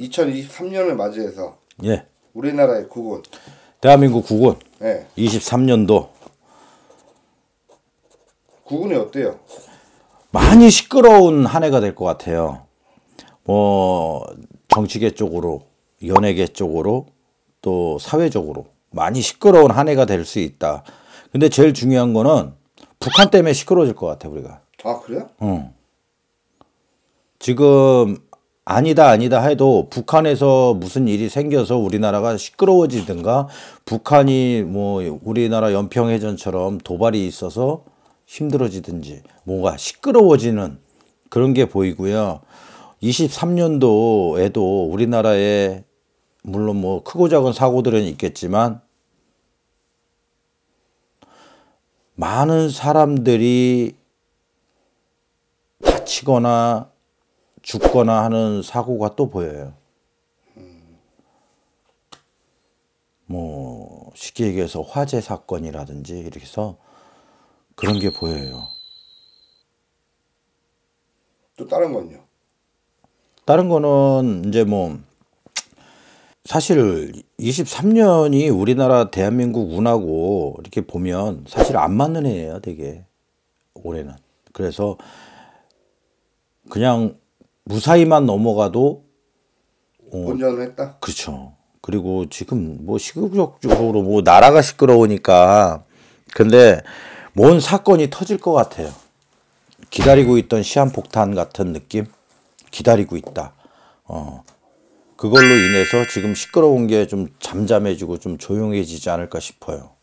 2023년을 맞이해서 예. 우리나라의 국군 대한민국 국군 예. 23년도 국군이 어때요? 많이 시끄러운 한 해가 될 것 같아요. 뭐 정치계 쪽으로 연예계 쪽으로 또 사회적으로 많이 시끄러운 한 해가 될 수 있다. 근데 제일 중요한 거는 북한 때문에 시끄러워질 것 같아 우리가. 아 그래요? 응. 지금 아니다 아니다 해도 북한에서 무슨 일이 생겨서 우리나라가 시끄러워지든가 북한이 뭐 우리나라 연평해전처럼 도발이 있어서 힘들어지든지 뭔가 시끄러워지는 그런 게 보이고요. 23년도에도 우리나라에 물론 뭐 크고 작은 사고들은 있겠지만 많은 사람들이 다치거나 죽거나 하는 사고가 또 보여요. 뭐 쉽게 얘기해서 화재 사건이라든지 이렇게 해서 그런 게 보여요. 또 다른 건요? 다른 거는 이제 뭐 사실 23년이 우리나라 대한민국 운하고 이렇게 보면 사실 안 맞는 해예요, 되게 올해는. 그래서 그냥 무사히만 넘어가도 어, 온전했다. 그렇죠. 그리고 지금 뭐 시급적으로 뭐 나라가 시끄러우니까 근데 뭔 사건이 터질 것 같아요. 기다리고 있던 시한폭탄 같은 느낌? 기다리고 있다. 어. 그걸로 인해서 지금 시끄러운 게 좀 잠잠해지고 좀 조용해지지 않을까 싶어요.